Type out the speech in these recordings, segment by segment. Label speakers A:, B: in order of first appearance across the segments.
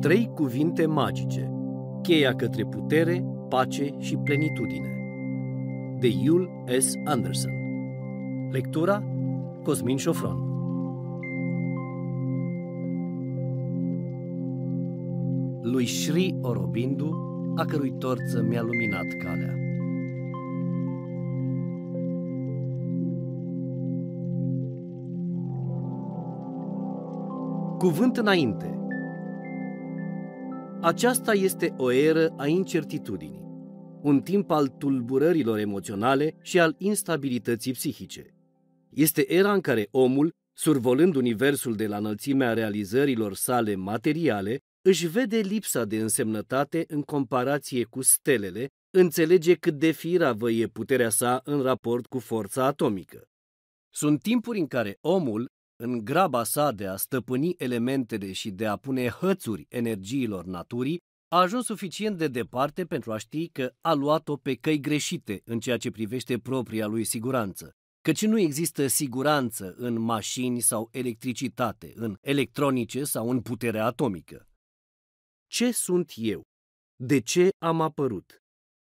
A: trei cuvinte magice, cheia către putere, pace și plenitudine, de Yul S. Anderson. Lectura Cosmin Șofron. Lui Shri Orobindu, a cărui torță mi-a luminat calea. Cuvânt înainte, aceasta este o eră a incertitudinii, un timp al tulburărilor emoționale și al instabilității psihice. Este era în care omul, survolând universul de la înălțimea realizărilor sale materiale, își vede lipsa de însemnătate în comparație cu stelele, înțelege cât de firavă e puterea sa în raport cu forța atomică. Sunt timpuri în care omul în graba sa de a stăpâni elementele și de a pune hățuri energiilor naturii, a ajuns suficient de departe pentru a ști că a luat-o pe căi greșite în ceea ce privește propria lui siguranță. Căci nu există siguranță în mașini sau electricitate, în electronice sau în puterea atomică. Ce sunt eu? De ce am apărut?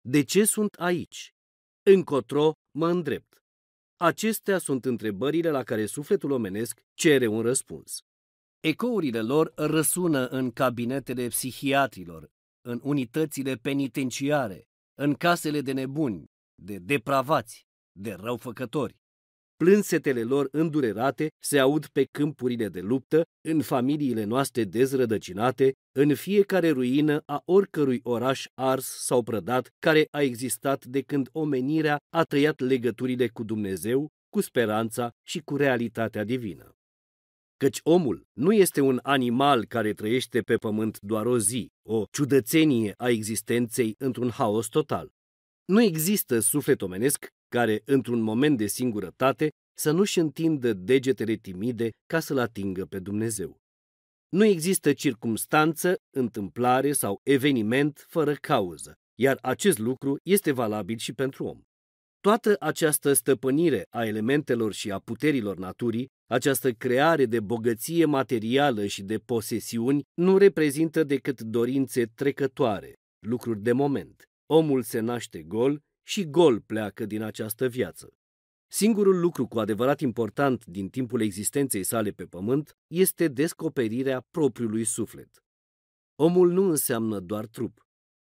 A: De ce sunt aici? Încotro mă îndrept. Acestea sunt întrebările la care sufletul omenesc cere un răspuns. Ecourile lor răsună în cabinetele psihiatrilor, în unitățile penitenciare, în casele de nebuni, de depravați, de răufăcători. Plânsetele lor îndurerate se aud pe câmpurile de luptă, în familiile noastre dezrădăcinate, în fiecare ruină a oricărui oraș ars sau prădat care a existat de când omenirea a tăiat legăturile cu Dumnezeu, cu speranța și cu realitatea divină. Căci omul nu este un animal care trăiește pe pământ doar o zi, o ciudățenie a existenței într-un haos total. Nu există suflet omenesc care, într-un moment de singurătate, să nu-și întindă degetele timide ca să-L atingă pe Dumnezeu. Nu există circumstanță, întâmplare sau eveniment fără cauză, iar acest lucru este valabil și pentru om. Toată această stăpânire a elementelor și a puterilor naturii, această creare de bogăție materială și de posesiuni, nu reprezintă decât dorințe trecătoare, lucruri de moment. Omul se naște gol și gol pleacă din această viață. Singurul lucru cu adevărat important din timpul existenței sale pe pământ este descoperirea propriului suflet. Omul nu înseamnă doar trup.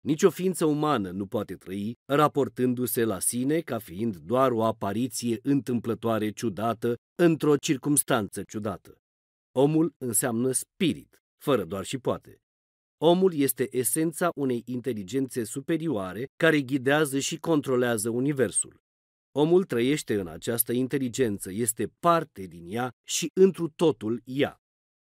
A: Nici o ființă umană nu poate trăi raportându-se la sine ca fiind doar o apariție întâmplătoare ciudată într-o circumstanță ciudată. Omul înseamnă spirit, fără doar și poate. Omul este esența unei inteligențe superioare care ghidează și controlează Universul. Omul trăiește în această inteligență, este parte din ea și întru totul ea.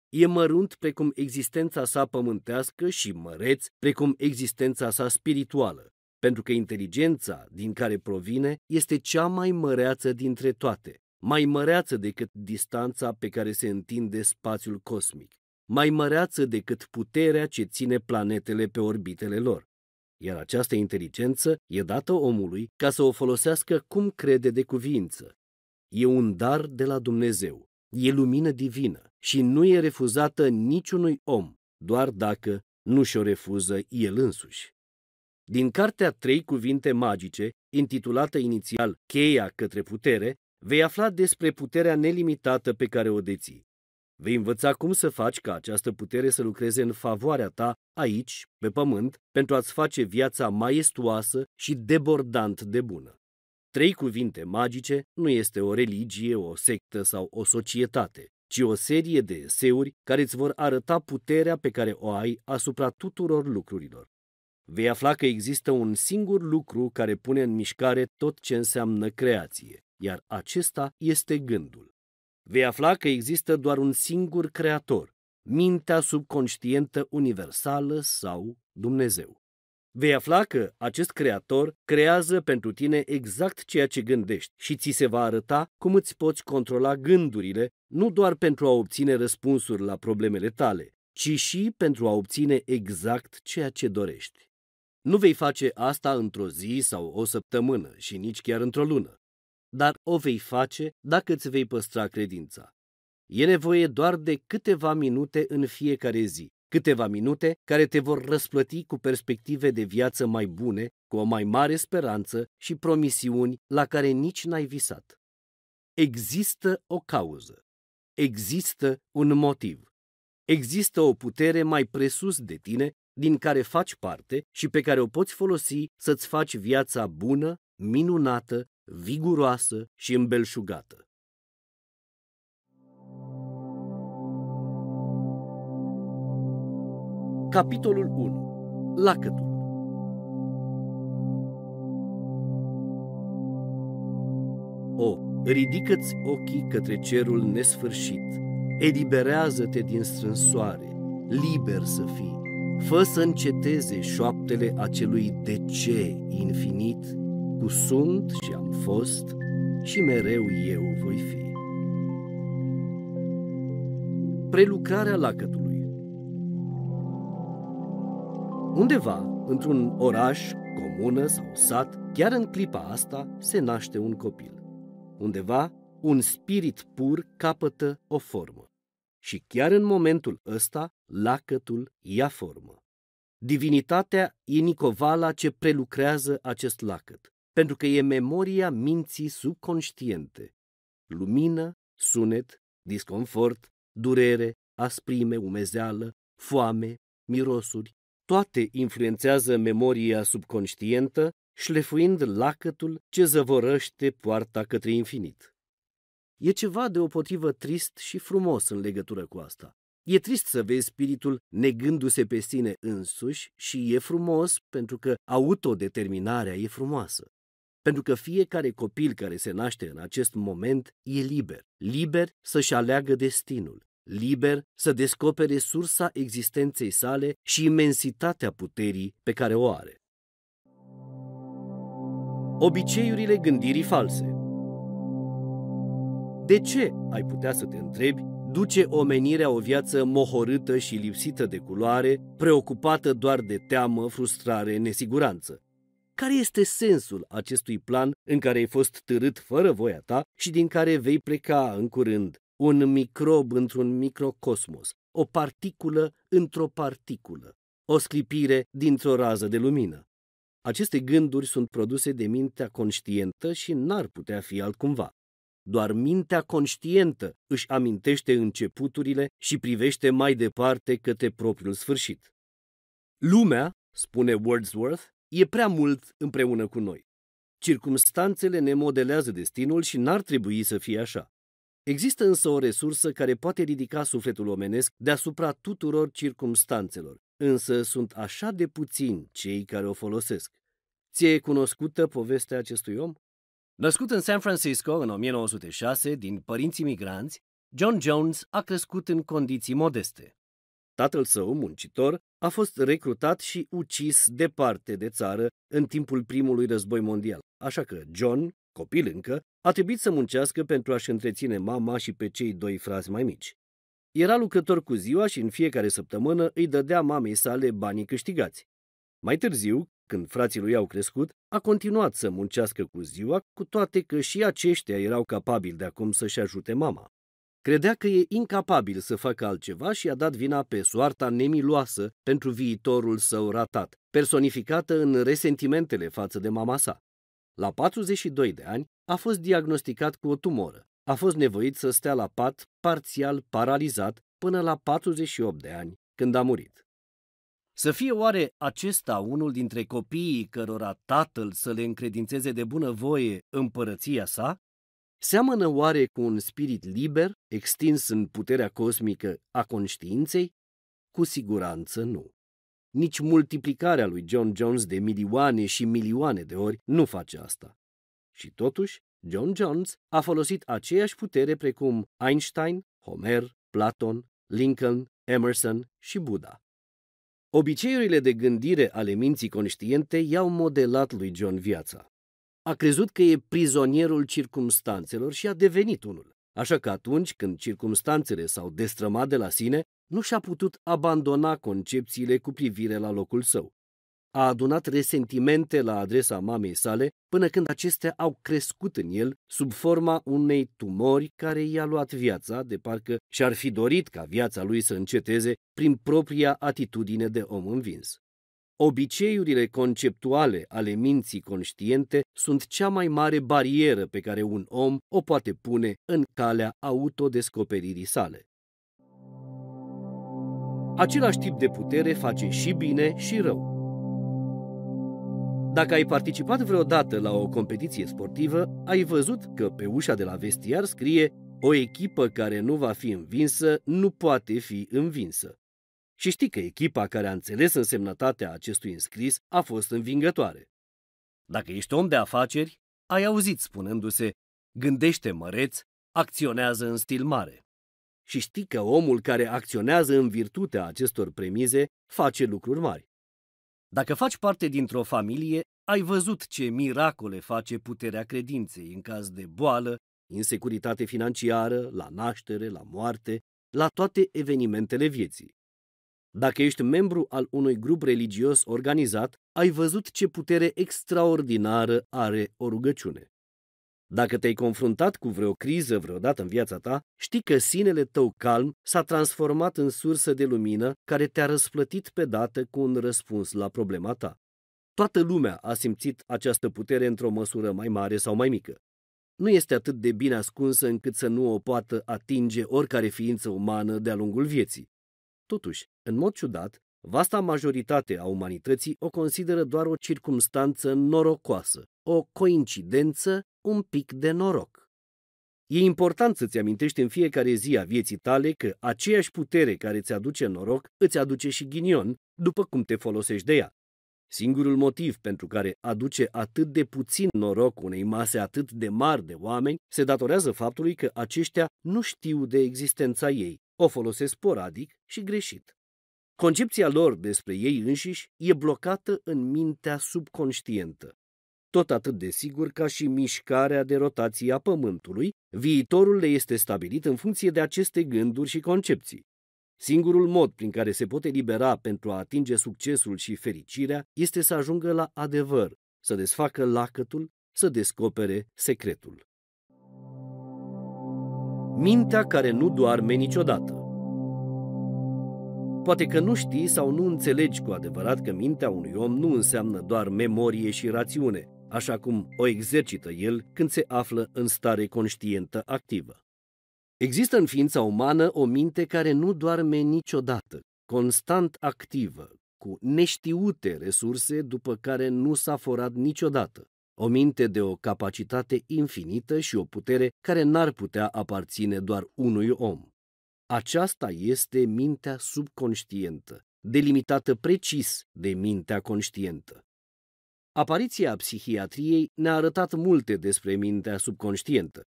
A: E mărunt precum existența sa pământească și măreț precum existența sa spirituală, pentru că inteligența din care provine este cea mai măreață dintre toate, mai măreață decât distanța pe care se întinde spațiul cosmic mai măreață decât puterea ce ține planetele pe orbitele lor. Iar această inteligență e dată omului ca să o folosească cum crede de cuvință. E un dar de la Dumnezeu, e lumină divină și nu e refuzată niciunui om, doar dacă nu și-o refuză el însuși. Din cartea Trei cuvinte magice, intitulată inițial Cheia către putere, vei afla despre puterea nelimitată pe care o deții. Vei învăța cum să faci ca această putere să lucreze în favoarea ta aici, pe pământ, pentru a-ți face viața maestuoasă și debordant de bună. Trei cuvinte magice nu este o religie, o sectă sau o societate, ci o serie de eseuri care îți vor arăta puterea pe care o ai asupra tuturor lucrurilor. Vei afla că există un singur lucru care pune în mișcare tot ce înseamnă creație, iar acesta este gândul. Vei afla că există doar un singur creator, mintea subconștientă universală sau Dumnezeu. Vei afla că acest creator creează pentru tine exact ceea ce gândești și ți se va arăta cum îți poți controla gândurile, nu doar pentru a obține răspunsuri la problemele tale, ci și pentru a obține exact ceea ce dorești. Nu vei face asta într-o zi sau o săptămână și nici chiar într-o lună, dar o vei face dacă îți vei păstra credința. E nevoie doar de câteva minute în fiecare zi, câteva minute care te vor răsplăti cu perspective de viață mai bune, cu o mai mare speranță și promisiuni la care nici n-ai visat. Există o cauză. Există un motiv. Există o putere mai presus de tine din care faci parte și pe care o poți folosi să-ți faci viața bună, minunată viguroasă și îmbelșugată. Capitolul 1. Lacătul O, ridică-ți ochii către cerul nesfârșit, eliberează-te din strânsoare, liber să fii, fă să înceteze șoaptele acelui de ce infinit cu sunt și am fost și mereu eu voi fi. Prelucrarea lacătului Undeva, într-un oraș, comună sau sat, chiar în clipa asta se naște un copil. Undeva, un spirit pur capătă o formă. Și chiar în momentul ăsta, lacătul ia formă. Divinitatea e Nicovala ce prelucrează acest lacăt pentru că e memoria minții subconștiente. Lumină, sunet, disconfort, durere, asprime, umezeală, foame, mirosuri, toate influențează memoria subconștientă, șlefuind lacătul ce zăvorăște poarta către infinit. E ceva deopotrivă trist și frumos în legătură cu asta. E trist să vezi spiritul negându-se pe sine însuși și e frumos pentru că autodeterminarea e frumoasă. Pentru că fiecare copil care se naște în acest moment e liber, liber să-și aleagă destinul, liber să descopere sursa existenței sale și imensitatea puterii pe care o are. Obiceiurile gândirii false De ce, ai putea să te întrebi, duce omenirea o viață mohorâtă și lipsită de culoare, preocupată doar de teamă, frustrare, nesiguranță? Care este sensul acestui plan în care ai fost târât fără voia ta și din care vei pleca în curând? Un microb într-un microcosmos, o particulă într-o particulă, o sclipire dintr-o rază de lumină. Aceste gânduri sunt produse de mintea conștientă și n-ar putea fi altcumva. Doar mintea conștientă își amintește începuturile și privește mai departe către propriul sfârșit. Lumea, spune Wordsworth, e prea mult împreună cu noi. Circumstanțele ne modelează destinul și n-ar trebui să fie așa. Există însă o resursă care poate ridica sufletul omenesc deasupra tuturor circumstanțelor, însă sunt așa de puțini cei care o folosesc. Ție e cunoscută povestea acestui om? Născut în San Francisco în 1906 din părinți migranți, John Jones a crescut în condiții modeste. Tatăl său, muncitor, a fost recrutat și ucis departe de țară în timpul primului război mondial, așa că John, copil încă, a trebuit să muncească pentru a-și întreține mama și pe cei doi frați mai mici. Era lucrător cu ziua și în fiecare săptămână îi dădea mamei sale banii câștigați. Mai târziu, când frații lui au crescut, a continuat să muncească cu ziua, cu toate că și aceștia erau capabili de acum să-și ajute mama. Credea că e incapabil să facă altceva și a dat vina pe soarta nemiloasă pentru viitorul său ratat, personificată în resentimentele față de mama sa. La 42 de ani a fost diagnosticat cu o tumoră. A fost nevoit să stea la pat, parțial paralizat, până la 48 de ani, când a murit. Să fie oare acesta unul dintre copiii cărora tatăl să le încredințeze de bunăvoie împărăția sa? Seamănă oare cu un spirit liber, extins în puterea cosmică a conștiinței? Cu siguranță nu. Nici multiplicarea lui John Jones de milioane și milioane de ori nu face asta. Și totuși, John Jones a folosit aceeași putere precum Einstein, Homer, Platon, Lincoln, Emerson și Buddha. Obiceiurile de gândire ale minții conștiente i-au modelat lui John viața a crezut că e prizonierul circumstanțelor și a devenit unul. Așa că atunci când circumstanțele s-au destrămat de la sine, nu și-a putut abandona concepțiile cu privire la locul său. A adunat resentimente la adresa mamei sale până când acestea au crescut în el sub forma unei tumori care i-a luat viața, de parcă și-ar fi dorit ca viața lui să înceteze prin propria atitudine de om învins. Obiceiurile conceptuale ale minții conștiente sunt cea mai mare barieră pe care un om o poate pune în calea autodescoperirii sale. Același tip de putere face și bine și rău. Dacă ai participat vreodată la o competiție sportivă, ai văzut că pe ușa de la vestiar scrie o echipă care nu va fi învinsă nu poate fi învinsă. Și știi că echipa care a înțeles însemnătatea acestui înscris a fost învingătoare. Dacă ești om de afaceri, ai auzit spunându-se, gândește măreț, acționează în stil mare. Și știi că omul care acționează în virtutea acestor premize face lucruri mari. Dacă faci parte dintr-o familie, ai văzut ce miracole face puterea credinței în caz de boală, insecuritate financiară, la naștere, la moarte, la toate evenimentele vieții. Dacă ești membru al unui grup religios organizat, ai văzut ce putere extraordinară are o rugăciune. Dacă te-ai confruntat cu vreo criză vreodată în viața ta, știi că sinele tău calm s-a transformat în sursă de lumină care te-a răsplătit pe dată cu un răspuns la problema ta. Toată lumea a simțit această putere într-o măsură mai mare sau mai mică. Nu este atât de bine ascunsă încât să nu o poată atinge oricare ființă umană de-a lungul vieții. Totuși, în mod ciudat, vasta majoritate a umanității o consideră doar o circumstanță norocoasă, o coincidență, un pic de noroc. E important să-ți amintești în fiecare zi a vieții tale că aceeași putere care îți aduce noroc îți aduce și ghinion, după cum te folosești de ea. Singurul motiv pentru care aduce atât de puțin noroc unei mase atât de mari de oameni se datorează faptului că aceștia nu știu de existența ei o folosesc sporadic și greșit. Concepția lor despre ei înșiși e blocată în mintea subconștientă. Tot atât de sigur ca și mișcarea de rotație a Pământului, viitorul le este stabilit în funcție de aceste gânduri și concepții. Singurul mod prin care se pot elibera pentru a atinge succesul și fericirea este să ajungă la adevăr, să desfacă lacătul, să descopere secretul. Mintea care nu doarme niciodată. Poate că nu știi sau nu înțelegi cu adevărat că mintea unui om nu înseamnă doar memorie și rațiune, așa cum o exercită el când se află în stare conștientă activă. Există în ființa umană o minte care nu doarme niciodată, constant activă, cu neștiute resurse după care nu s-a forat niciodată. O minte de o capacitate infinită și o putere care n-ar putea aparține doar unui om. Aceasta este mintea subconștientă, delimitată precis de mintea conștientă. Apariția psihiatriei ne-a arătat multe despre mintea subconștientă.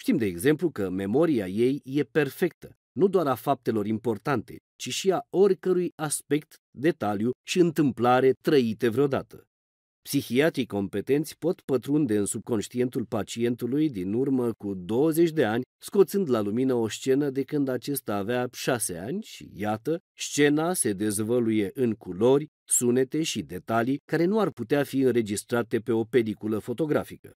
A: Știm, de exemplu, că memoria ei e perfectă, nu doar a faptelor importante, ci și a oricărui aspect, detaliu și întâmplare trăite vreodată. Psihiatrii competenți pot pătrunde în subconștientul pacientului din urmă cu 20 de ani, scoțând la lumină o scenă de când acesta avea 6 ani și, iată, scena se dezvăluie în culori, sunete și detalii care nu ar putea fi înregistrate pe o peliculă fotografică.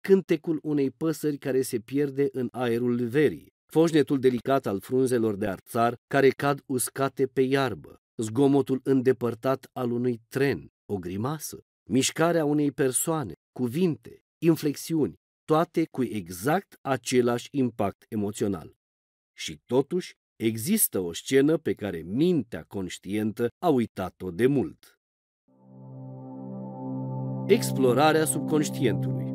A: Cântecul unei păsări care se pierde în aerul verii, foșnetul delicat al frunzelor de arțar care cad uscate pe iarbă, zgomotul îndepărtat al unui tren, o grimasă, mișcarea unei persoane, cuvinte, inflexiuni, toate cu exact același impact emoțional. Și totuși, există o scenă pe care mintea conștientă a uitat-o de mult. Explorarea subconștientului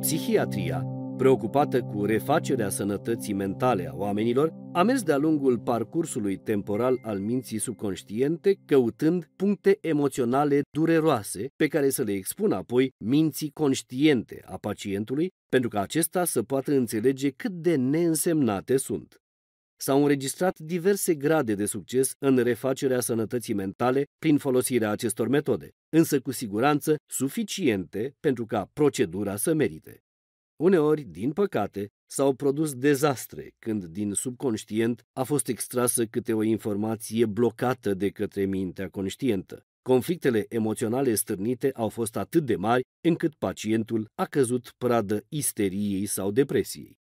A: Psihiatria preocupată cu refacerea sănătății mentale a oamenilor, a mers de-a lungul parcursului temporal al minții subconștiente, căutând puncte emoționale dureroase pe care să le expună apoi minții conștiente a pacientului, pentru ca acesta să poată înțelege cât de neînsemnate sunt s-au înregistrat diverse grade de succes în refacerea sănătății mentale prin folosirea acestor metode, însă cu siguranță suficiente pentru ca procedura să merite. Uneori, din păcate, s-au produs dezastre când din subconștient a fost extrasă câte o informație blocată de către mintea conștientă. Conflictele emoționale stârnite au fost atât de mari încât pacientul a căzut pradă isteriei sau depresiei.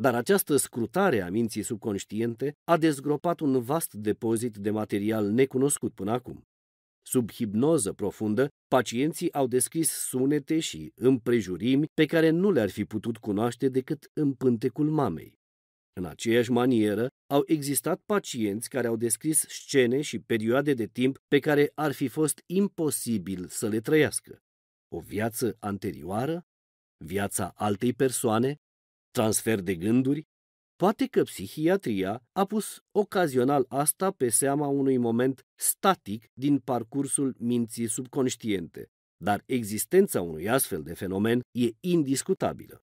A: Dar această scrutare a minții subconștiente a dezgropat un vast depozit de material necunoscut până acum. Sub hipnoză profundă, pacienții au descris sunete și împrejurimi pe care nu le-ar fi putut cunoaște decât în pântecul mamei. În aceeași manieră, au existat pacienți care au descris scene și perioade de timp pe care ar fi fost imposibil să le trăiască. O viață anterioară? Viața altei persoane? Transfer de gânduri? Poate că psihiatria a pus ocazional asta pe seama unui moment static din parcursul minții subconștiente, dar existența unui astfel de fenomen e indiscutabilă.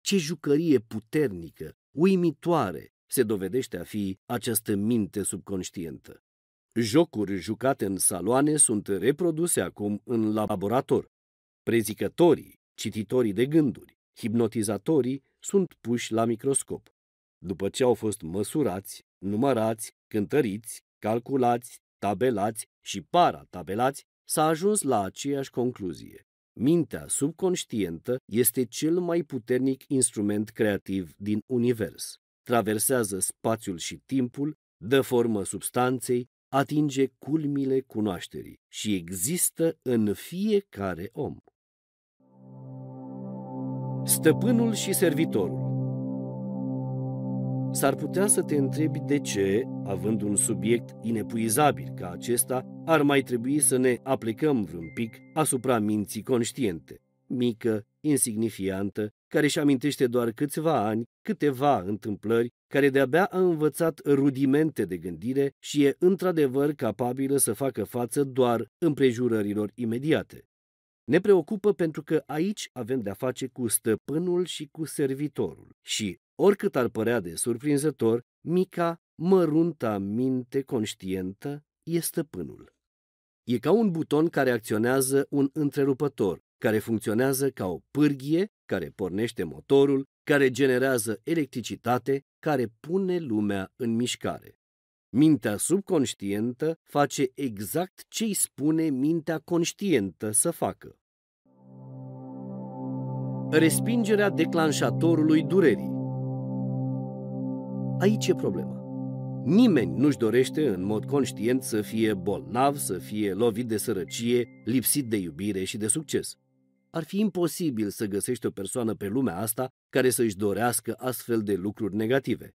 A: Ce jucărie puternică, uimitoare, se dovedește a fi această minte subconștientă. Jocuri jucate în saloane sunt reproduse acum în laborator. Prezicătorii, cititorii de gânduri, hipnotizatorii sunt puși la microscop după ce au fost măsurați, numărați, cântăriți, calculați, tabelați și paratabelați, s-a ajuns la aceeași concluzie. Mintea subconștientă este cel mai puternic instrument creativ din univers. Traversează spațiul și timpul, dă formă substanței, atinge culmile cunoașterii și există în fiecare om. Stăpânul și servitorul S-ar putea să te întrebi de ce, având un subiect inepuizabil ca acesta, ar mai trebui să ne aplicăm vreun pic asupra minții conștiente, mică, insignifiantă, care își amintește doar câțiva ani, câteva întâmplări, care de-abia a învățat rudimente de gândire și e într-adevăr capabilă să facă față doar împrejurărilor imediate. Ne preocupă pentru că aici avem de-a face cu stăpânul și cu servitorul și, oricât ar părea de surprinzător, mica, mărunta minte conștientă e stăpânul. E ca un buton care acționează un întrerupător, care funcționează ca o pârghie, care pornește motorul, care generează electricitate, care pune lumea în mișcare. Mintea subconștientă face exact ce îi spune mintea conștientă să facă. Respingerea declanșatorului durerii. Aici e problema. Nimeni nu-și dorește în mod conștient să fie bolnav, să fie lovit de sărăcie, lipsit de iubire și de succes. Ar fi imposibil să găsești o persoană pe lumea asta care să-și dorească astfel de lucruri negative.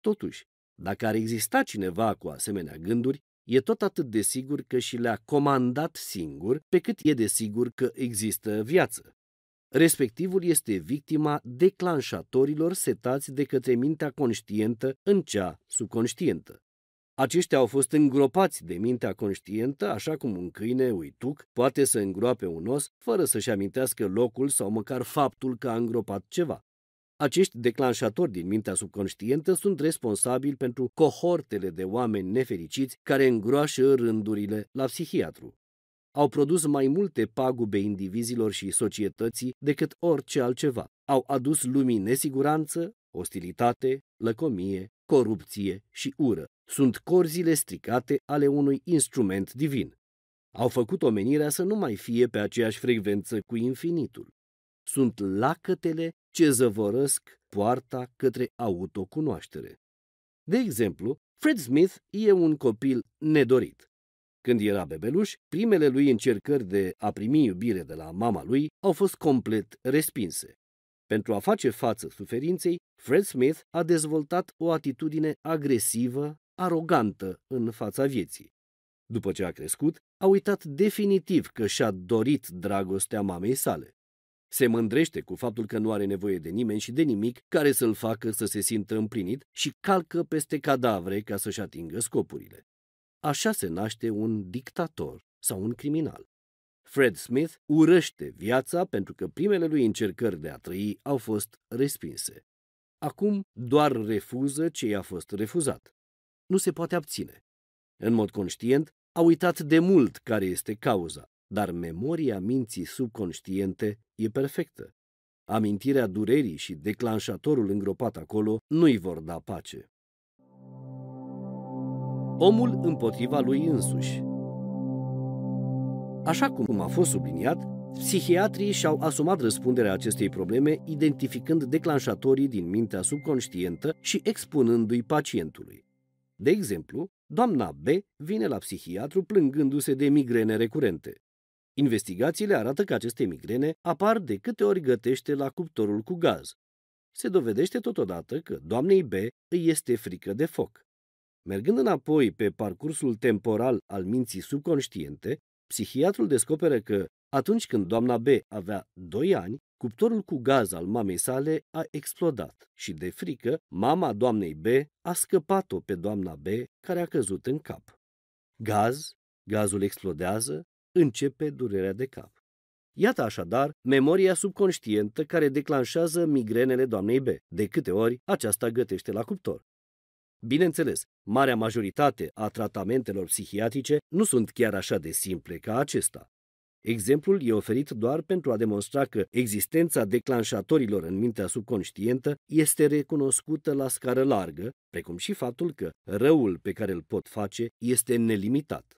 A: Totuși, dacă ar exista cineva cu asemenea gânduri, e tot atât de sigur că și le-a comandat singur, pe cât e de sigur că există viață. Respectivul este victima declanșatorilor setați de către mintea conștientă în cea subconștientă. Aceștia au fost îngropați de mintea conștientă, așa cum un câine uituc poate să îngroape un os fără să-și amintească locul sau măcar faptul că a îngropat ceva. Acești declanșatori din mintea subconștientă sunt responsabili pentru cohortele de oameni nefericiți care îngroașă rândurile la psihiatru. Au produs mai multe pagube indivizilor și societății decât orice altceva. Au adus lumii nesiguranță, ostilitate, lăcomie, corupție și ură. Sunt corzile stricate ale unui instrument divin. Au făcut omenirea să nu mai fie pe aceeași frecvență cu infinitul sunt lacătele ce zăvorăsc poarta către autocunoaștere. De exemplu, Fred Smith e un copil nedorit. Când era bebeluș, primele lui încercări de a primi iubire de la mama lui au fost complet respinse. Pentru a face față suferinței, Fred Smith a dezvoltat o atitudine agresivă, arogantă în fața vieții. După ce a crescut, a uitat definitiv că și-a dorit dragostea mamei sale. Se mândrește cu faptul că nu are nevoie de nimeni și de nimic care să-l facă să se simtă împlinit și calcă peste cadavre ca să-și atingă scopurile. Așa se naște un dictator sau un criminal. Fred Smith urăște viața pentru că primele lui încercări de a trăi au fost respinse. Acum doar refuză ce i-a fost refuzat. Nu se poate abține. În mod conștient, a uitat de mult care este cauza dar memoria minții subconștiente e perfectă. Amintirea durerii și declanșatorul îngropat acolo nu-i vor da pace. Omul împotriva lui însuși. Așa cum a fost subliniat, psihiatrii și-au asumat răspunderea acestei probleme identificând declanșatorii din mintea subconștientă și expunându-i pacientului. De exemplu, doamna B vine la psihiatru plângându-se de migrene recurente. Investigațiile arată că aceste migrene apar de câte ori gătește la cuptorul cu gaz. Se dovedește totodată că doamnei B îi este frică de foc. Mergând înapoi pe parcursul temporal al minții subconștiente, psihiatrul descoperă că, atunci când doamna B avea 2 ani, cuptorul cu gaz al mamei sale a explodat și, de frică, mama doamnei B a scăpat-o pe doamna B, care a căzut în cap. Gaz, gazul explodează, începe durerea de cap. Iată așadar memoria subconștientă care declanșează migrenele doamnei B, de câte ori aceasta gătește la cuptor. Bineînțeles, marea majoritate a tratamentelor psihiatrice nu sunt chiar așa de simple ca acesta. Exemplul e oferit doar pentru a demonstra că existența declanșatorilor în mintea subconștientă este recunoscută la scară largă, precum și faptul că răul pe care îl pot face este nelimitat.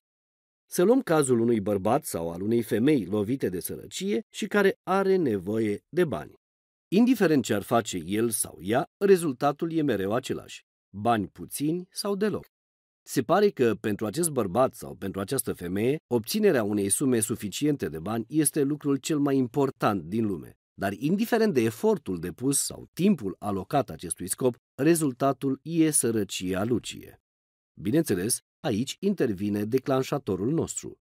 A: Să luăm cazul unui bărbat sau al unei femei lovite de sărăcie și care are nevoie de bani. Indiferent ce ar face el sau ea, rezultatul e mereu același. Bani puțini sau deloc. Se pare că pentru acest bărbat sau pentru această femeie, obținerea unei sume suficiente de bani este lucrul cel mai important din lume. Dar indiferent de efortul depus sau timpul alocat acestui scop, rezultatul e sărăcia lucie. Bineînțeles, Aici intervine declanșatorul nostru.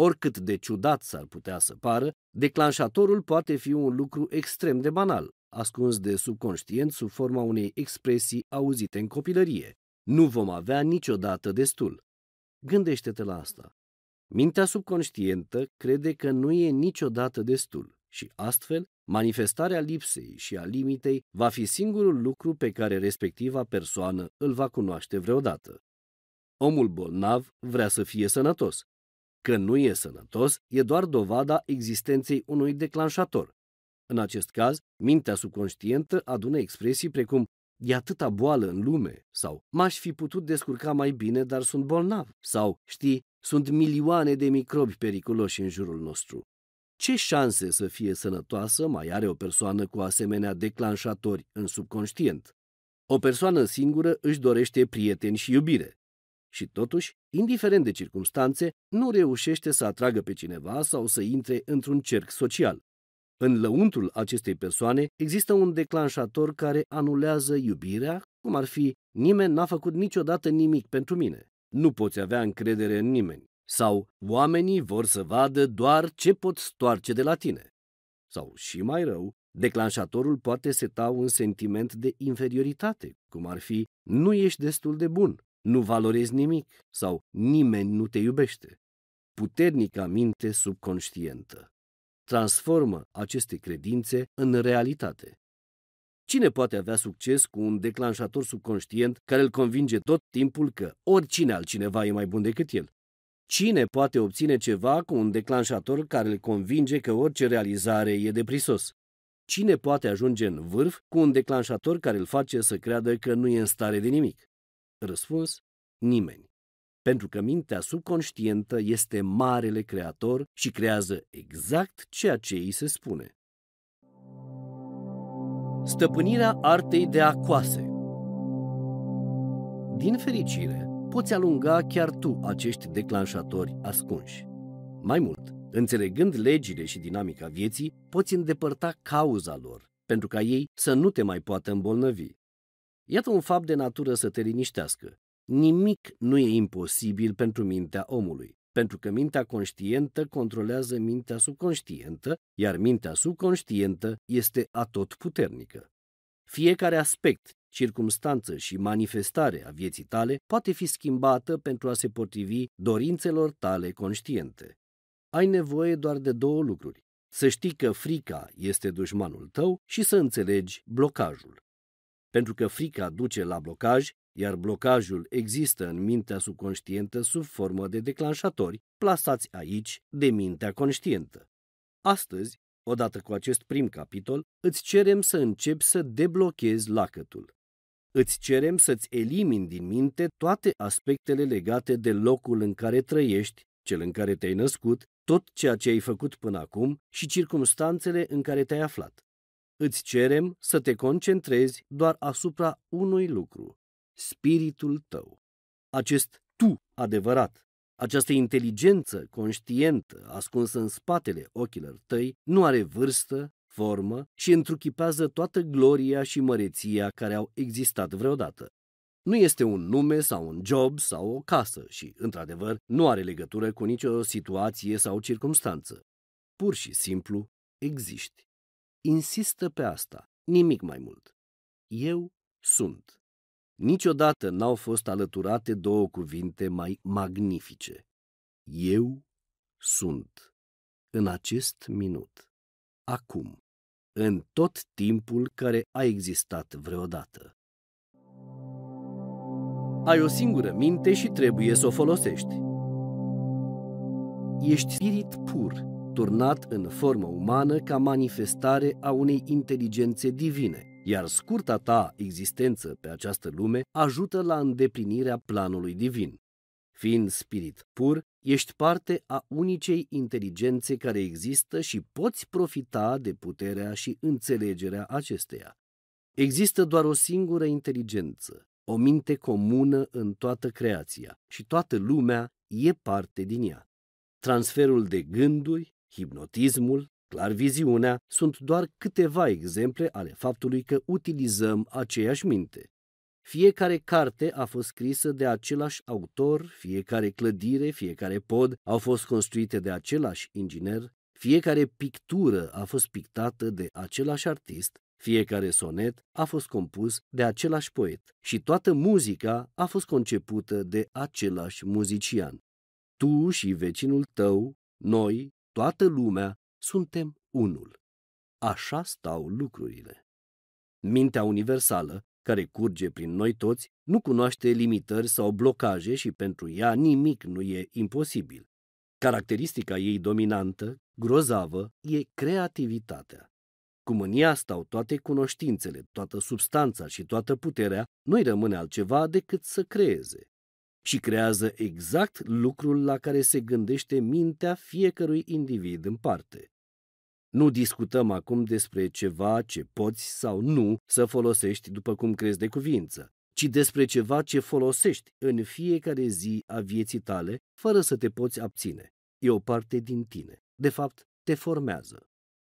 A: Oricât de ciudat s-ar putea să pară, declanșatorul poate fi un lucru extrem de banal, ascuns de subconștient sub forma unei expresii auzite în copilărie. Nu vom avea niciodată destul. Gândește-te la asta. Mintea subconștientă crede că nu e niciodată destul și astfel manifestarea lipsei și a limitei va fi singurul lucru pe care respectiva persoană îl va cunoaște vreodată. Omul bolnav vrea să fie sănătos. Că nu e sănătos e doar dovada existenței unui declanșator. În acest caz, mintea subconștientă adună expresii precum e atâta boală în lume sau m-aș fi putut descurca mai bine, dar sunt bolnav sau știi, sunt milioane de microbi periculoși în jurul nostru. Ce șanse să fie sănătoasă mai are o persoană cu asemenea declanșatori în subconștient? O persoană singură își dorește prieteni și iubire. Și totuși, indiferent de circunstanțe, nu reușește să atragă pe cineva sau să intre într-un cerc social. În lăuntul acestei persoane există un declanșator care anulează iubirea, cum ar fi nimeni n-a făcut niciodată nimic pentru mine, nu poți avea încredere în nimeni, sau oamenii vor să vadă doar ce pot stoarce de la tine. Sau și mai rău, declanșatorul poate seta un sentiment de inferioritate, cum ar fi nu ești destul de bun nu valorezi nimic sau nimeni nu te iubește. Puternica minte subconștientă transformă aceste credințe în realitate. Cine poate avea succes cu un declanșator subconștient care îl convinge tot timpul că oricine altcineva e mai bun decât el? Cine poate obține ceva cu un declanșator care îl convinge că orice realizare e de prisos? Cine poate ajunge în vârf cu un declanșator care îl face să creadă că nu e în stare de nimic? Răspuns, nimeni. Pentru că mintea subconștientă este marele creator și creează exact ceea ce îi se spune. Stăpânirea artei de a coase Din fericire, poți alunga chiar tu acești declanșatori ascunși. Mai mult, înțelegând legile și dinamica vieții, poți îndepărta cauza lor, pentru ca ei să nu te mai poată îmbolnăvi. Iată un fapt de natură să te liniștească. Nimic nu e imposibil pentru mintea omului, pentru că mintea conștientă controlează mintea subconștientă, iar mintea subconștientă este atotputernică. Fiecare aspect, circumstanță și manifestare a vieții tale poate fi schimbată pentru a se potrivi dorințelor tale conștiente. Ai nevoie doar de două lucruri. Să știi că frica este dușmanul tău și să înțelegi blocajul pentru că frica duce la blocaj, iar blocajul există în mintea subconștientă sub formă de declanșatori, plasați aici de mintea conștientă. Astăzi, odată cu acest prim capitol, îți cerem să începi să deblochezi lacătul. Îți cerem să-ți elimini din minte toate aspectele legate de locul în care trăiești, cel în care te-ai născut, tot ceea ce ai făcut până acum și circumstanțele în care te-ai aflat. Îți cerem să te concentrezi doar asupra unui lucru, spiritul tău. Acest tu adevărat, această inteligență conștientă ascunsă în spatele ochilor tăi nu are vârstă, formă și întruchipează toată gloria și măreția care au existat vreodată. Nu este un nume sau un job sau o casă și, într-adevăr, nu are legătură cu nicio situație sau circumstanță. Pur și simplu, existi insistă pe asta, nimic mai mult. Eu sunt. Niciodată n-au fost alăturate două cuvinte mai magnifice. Eu sunt. În acest minut. Acum. În tot timpul care a existat vreodată. Ai o singură minte și trebuie să o folosești. Ești spirit pur turnat în formă umană ca manifestare a unei inteligențe divine, iar scurta ta existență pe această lume ajută la îndeplinirea planului divin. Fiind spirit pur, ești parte a unicei inteligențe care există și poți profita de puterea și înțelegerea acesteia. Există doar o singură inteligență, o minte comună în toată creația și toată lumea e parte din ea. Transferul de gânduri, Hipnotismul, clar viziunea, sunt doar câteva exemple ale faptului că utilizăm aceeași minte. Fiecare carte a fost scrisă de același autor, fiecare clădire, fiecare pod au fost construite de același inginer, fiecare pictură a fost pictată de același artist, fiecare sonet a fost compus de același poet și toată muzica a fost concepută de același muzician. Tu și vecinul tău, noi, toată lumea, suntem unul. Așa stau lucrurile. Mintea universală, care curge prin noi toți, nu cunoaște limitări sau blocaje și pentru ea nimic nu e imposibil. Caracteristica ei dominantă, grozavă, e creativitatea. Cum în ea stau toate cunoștințele, toată substanța și toată puterea, nu-i rămâne altceva decât să creeze și creează exact lucrul la care se gândește mintea fiecărui individ în parte. Nu discutăm acum despre ceva ce poți sau nu să folosești după cum crezi de cuvință, ci despre ceva ce folosești în fiecare zi a vieții tale fără să te poți abține. E o parte din tine. De fapt, te formează.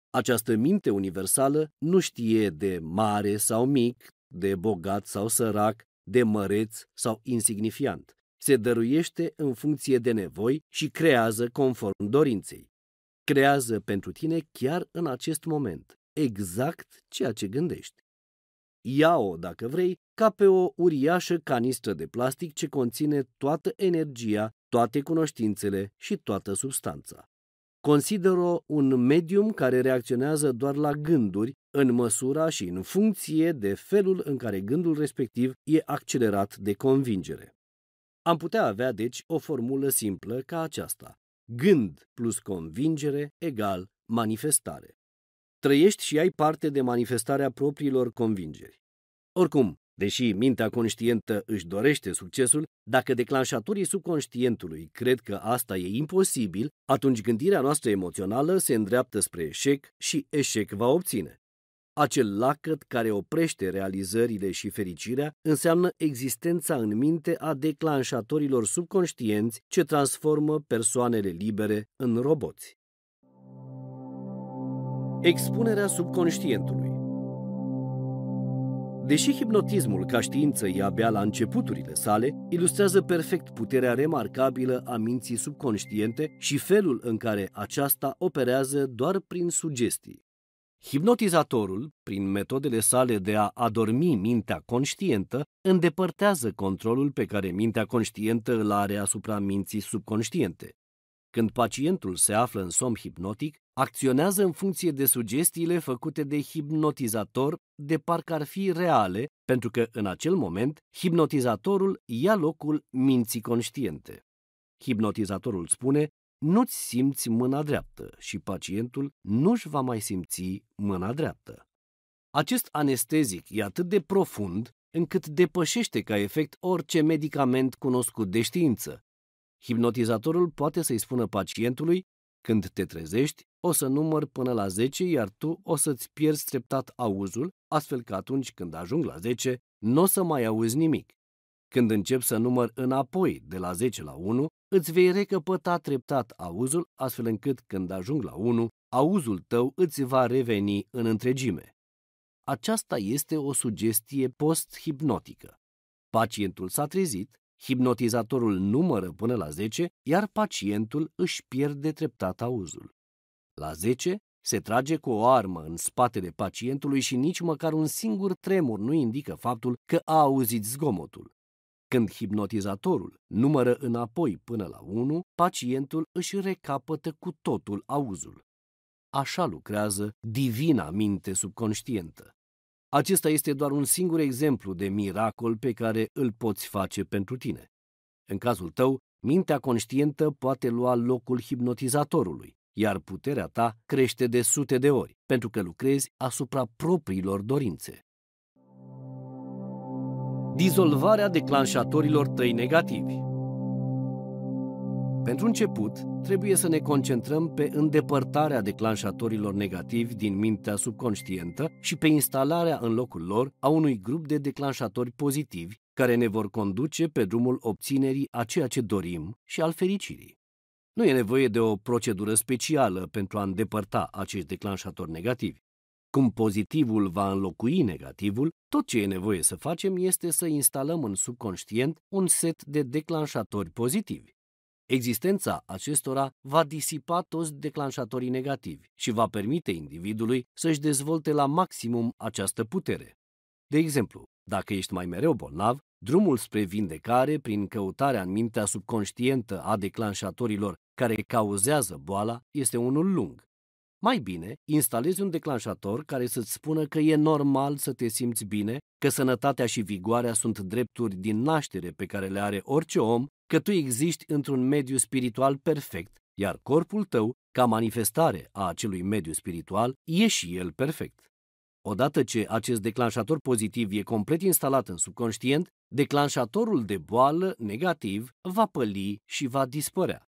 A: Această minte universală nu știe de mare sau mic, de bogat sau sărac, de măreț sau insignifiant se dăruiește în funcție de nevoi și creează conform dorinței. Creează pentru tine chiar în acest moment, exact ceea ce gândești. Ia-o, dacă vrei, ca pe o uriașă canistră de plastic ce conține toată energia, toate cunoștințele și toată substanța. Consideră un medium care reacționează doar la gânduri, în măsura și în funcție de felul în care gândul respectiv e accelerat de convingere. Am putea avea, deci, o formulă simplă ca aceasta. Gând plus convingere egal manifestare. Trăiești și ai parte de manifestarea propriilor convingeri. Oricum, deși mintea conștientă își dorește succesul, dacă declanșatorii subconștientului cred că asta e imposibil, atunci gândirea noastră emoțională se îndreaptă spre eșec și eșec va obține. Acel lacăt care oprește realizările și fericirea înseamnă existența în minte a declanșatorilor subconștienți ce transformă persoanele libere în roboți. Expunerea subconștientului Deși hipnotismul ca știință e abia la începuturile sale, ilustrează perfect puterea remarcabilă a minții subconștiente și felul în care aceasta operează doar prin sugestii. Hipnotizatorul, prin metodele sale de a adormi mintea conștientă, îndepărtează controlul pe care mintea conștientă îl are asupra minții subconștiente. Când pacientul se află în somn hipnotic, acționează în funcție de sugestiile făcute de hipnotizator de parcă ar fi reale, pentru că în acel moment hipnotizatorul ia locul minții conștiente. Hipnotizatorul spune nu-ți simți mâna dreaptă și pacientul nu-și va mai simți mâna dreaptă. Acest anestezic e atât de profund încât depășește ca efect orice medicament cunoscut de știință. Hipnotizatorul poate să-i spună pacientului, când te trezești, o să număr până la 10, iar tu o să-ți pierzi treptat auzul, astfel că atunci când ajung la 10, nu o să mai auzi nimic. Când încep să număr înapoi de la 10 la 1, îți vei recăpăta treptat auzul, astfel încât când ajung la 1, auzul tău îți va reveni în întregime. Aceasta este o sugestie post-hipnotică. Pacientul s-a trezit, hipnotizatorul numără până la 10, iar pacientul își pierde treptat auzul. La 10, se trage cu o armă în spatele pacientului și nici măcar un singur tremur nu indică faptul că a auzit zgomotul. Când hipnotizatorul numără înapoi până la 1, pacientul își recapătă cu totul auzul. Așa lucrează divina minte subconștientă. Acesta este doar un singur exemplu de miracol pe care îl poți face pentru tine. În cazul tău, mintea conștientă poate lua locul hipnotizatorului, iar puterea ta crește de sute de ori, pentru că lucrezi asupra propriilor dorințe. Dizolvarea declanșatorilor tăi negativi. Pentru început, trebuie să ne concentrăm pe îndepărtarea declanșatorilor negativi din mintea subconștientă și pe instalarea în locul lor a unui grup de declanșatori pozitivi care ne vor conduce pe drumul obținerii a ceea ce dorim și al fericirii. Nu e nevoie de o procedură specială pentru a îndepărta acești declanșatori negativi. Cum pozitivul va înlocui negativul, tot ce e nevoie să facem este să instalăm în subconștient un set de declanșatori pozitivi. Existența acestora va disipa toți declanșatorii negativi și va permite individului să-și dezvolte la maximum această putere. De exemplu, dacă ești mai mereu bolnav, drumul spre vindecare prin căutarea în mintea subconștientă a declanșatorilor care cauzează boala este unul lung mai bine, instalezi un declanșator care să-ți spună că e normal să te simți bine, că sănătatea și vigoarea sunt drepturi din naștere pe care le are orice om, că tu existi într-un mediu spiritual perfect, iar corpul tău, ca manifestare a acelui mediu spiritual, e și el perfect. Odată ce acest declanșator pozitiv e complet instalat în subconștient, declanșatorul de boală negativ va păli și va dispărea.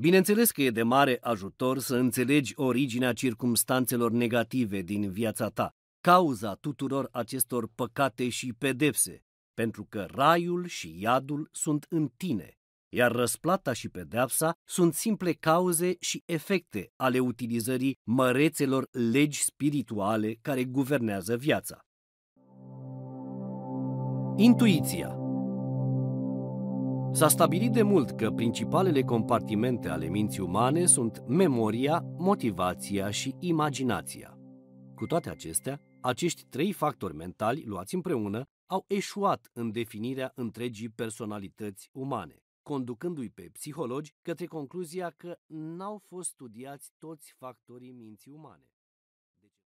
A: Bineînțeles că e de mare ajutor să înțelegi originea circumstanțelor negative din viața ta, cauza tuturor acestor păcate și pedepse, pentru că raiul și iadul sunt în tine, iar răsplata și pedepsa sunt simple cauze și efecte ale utilizării mărețelor legi spirituale care guvernează viața. Intuiția S-a stabilit de mult că principalele compartimente ale minții umane sunt memoria, motivația și imaginația. Cu toate acestea, acești trei factori mentali luați împreună au eșuat în definirea întregii personalități umane, conducându-i pe psihologi către concluzia că n-au fost studiați toți factorii minții umane.